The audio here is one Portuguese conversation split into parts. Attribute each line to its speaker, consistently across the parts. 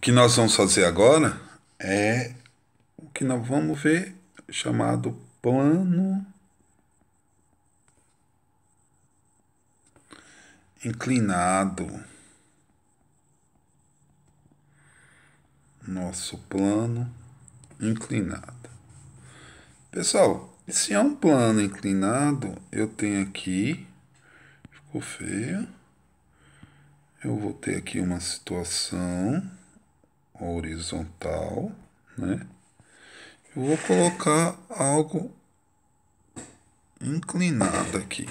Speaker 1: O que nós vamos fazer agora é o que nós vamos ver chamado plano inclinado. Nosso plano inclinado. Pessoal, se é um plano inclinado, eu tenho aqui, ficou feio, eu vou ter aqui uma situação horizontal, né? Eu vou colocar algo inclinado aqui.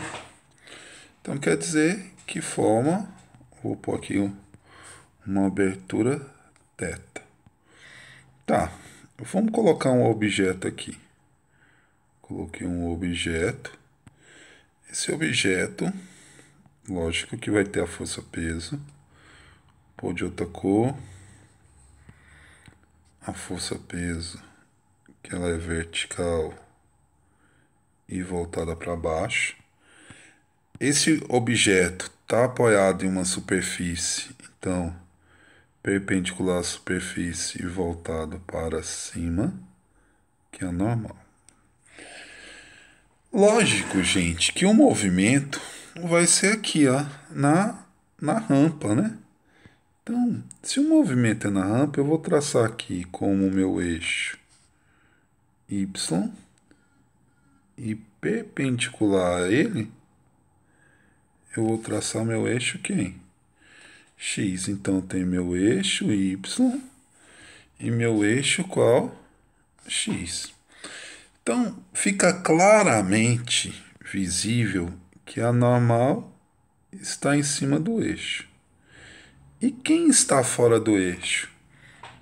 Speaker 1: Então quer dizer que forma, vou pôr aqui um, uma abertura teta. Tá, vamos colocar um objeto aqui. Coloquei um objeto. Esse objeto, lógico que vai ter a força peso. Pôr de outra cor a força peso, que ela é vertical e voltada para baixo. Esse objeto está apoiado em uma superfície, então perpendicular à superfície e voltado para cima, que é normal. Lógico, gente, que o movimento vai ser aqui, ó, na, na rampa, né? Então, se o movimento é na rampa, eu vou traçar aqui como meu eixo Y e perpendicular a ele, eu vou traçar meu eixo quem? X. Então, tem meu eixo Y e meu eixo qual? X. Então, fica claramente visível que a normal está em cima do eixo. E quem está fora do eixo?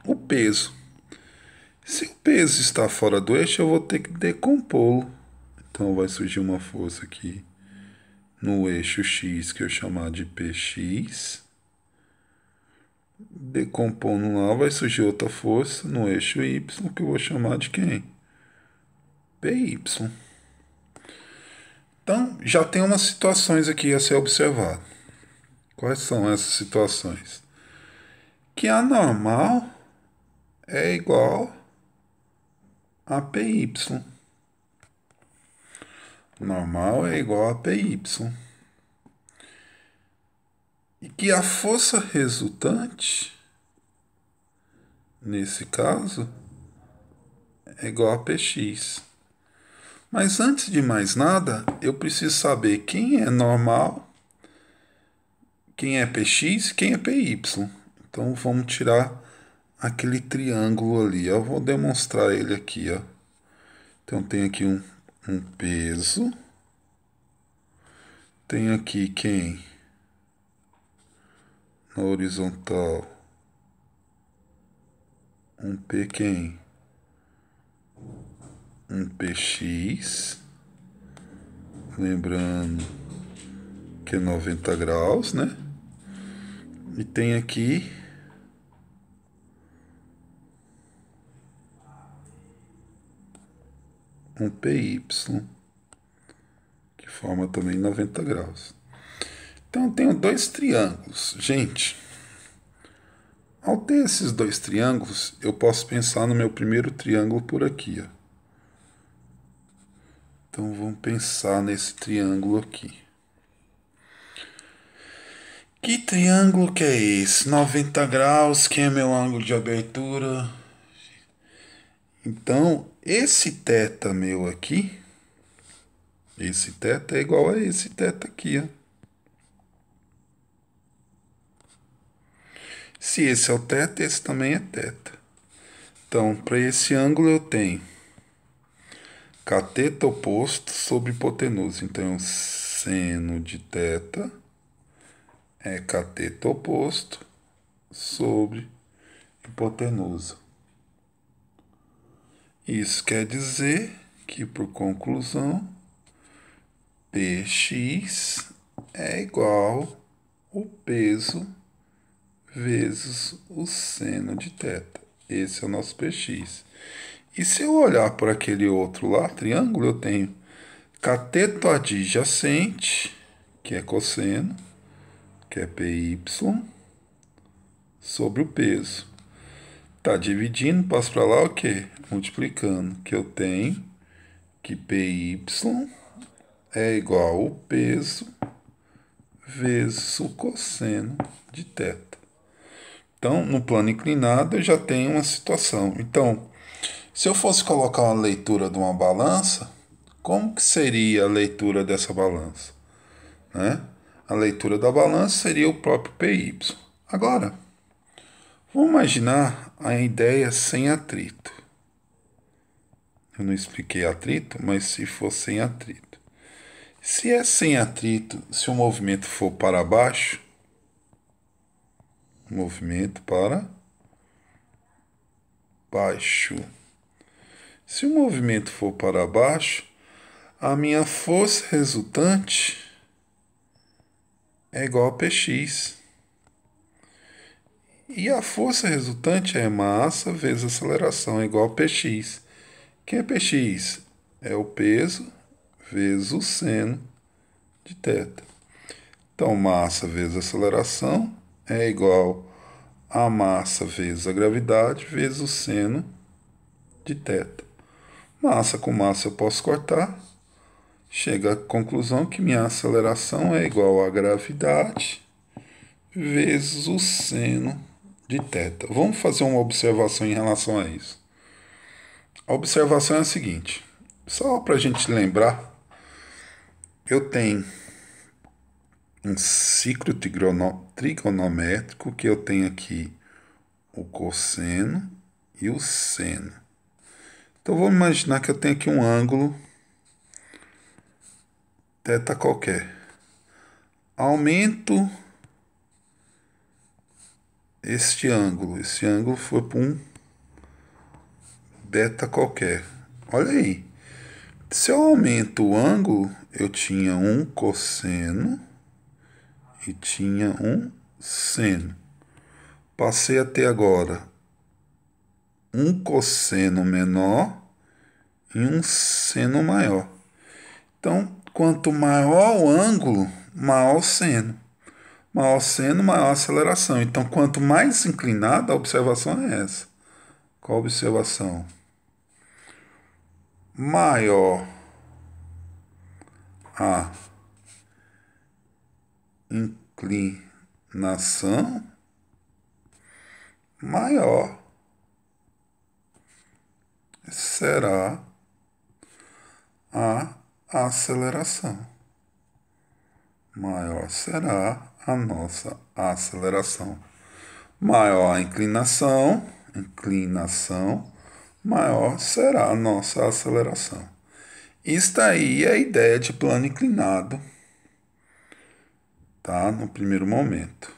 Speaker 1: O peso. Se o peso está fora do eixo, eu vou ter que decompô-lo. Então vai surgir uma força aqui no eixo x que eu chamar de px. Decompondo lá, vai surgir outra força no eixo y que eu vou chamar de quem? py. Então, já tem umas situações aqui a ser observado. Quais são essas situações? Que é a normal é igual a PY. Normal é igual a PY. E que a força resultante, nesse caso, é igual a PX. Mas antes de mais nada, eu preciso saber quem é normal quem é PX, quem é PY. Então vamos tirar aquele triângulo ali. Eu vou demonstrar ele aqui. Ó. Então tem aqui um, um peso. Tem aqui quem? Na horizontal. Um P quem? Um PX. Lembrando que é 90 graus, né? E tem aqui um PY que forma também 90 graus. Então eu tenho dois triângulos. Gente, ao ter esses dois triângulos, eu posso pensar no meu primeiro triângulo por aqui. Ó. Então vamos pensar nesse triângulo aqui. Que triângulo que é esse? 90 graus, que é meu ângulo de abertura. Então, esse teta meu aqui, esse teta é igual a esse teta aqui, ó. Se esse é o teta, esse também é teta. Então, para esse ângulo eu tenho cateto oposto sobre hipotenusa. Então, seno de teta é cateto oposto sobre hipotenusa. Isso quer dizer que, por conclusão, Px é igual ao peso vezes o seno de teta. Esse é o nosso Px. E se eu olhar para aquele outro lá, triângulo, eu tenho cateto adjacente, que é cosseno, que é PY, sobre o peso. está dividindo, passo para lá o quê? Multiplicando, que eu tenho que PY é igual ao peso vezes o cosseno de teta Então, no plano inclinado, eu já tenho uma situação. Então, se eu fosse colocar uma leitura de uma balança, como que seria a leitura dessa balança? Né? A leitura da balança seria o próprio PY. Agora, vamos imaginar a ideia sem atrito. Eu não expliquei atrito, mas se for sem atrito. Se é sem atrito, se o movimento for para baixo, movimento para baixo. Se o movimento for para baixo, a minha força resultante é igual a Px. E a força resultante é massa vezes aceleração, é igual a Px. Quem é Px? É o peso vezes o seno de teta. Então, massa vezes aceleração é igual a massa vezes a gravidade vezes o seno de teta. Massa com massa eu posso cortar, chega à conclusão que minha aceleração é igual à gravidade vezes o seno de θ. Vamos fazer uma observação em relação a isso. A observação é a seguinte, só para a gente lembrar, eu tenho um ciclo trigonométrico que eu tenho aqui o cosseno e o seno. Então vamos imaginar que eu tenho aqui um ângulo teta qualquer. Aumento este ângulo. Este ângulo foi para um beta qualquer. Olha aí. Se eu aumento o ângulo, eu tinha um cosseno e tinha um seno. Passei até agora um cosseno menor e um seno maior. Então, Quanto maior o ângulo, maior o seno. Maior o seno, maior a aceleração. Então, quanto mais inclinada, a observação é essa. Qual observação? Maior a inclinação, maior será a a aceleração. Maior será a nossa aceleração. Maior a inclinação, inclinação, maior será a nossa aceleração. Está aí é a ideia de plano inclinado, tá? No primeiro momento.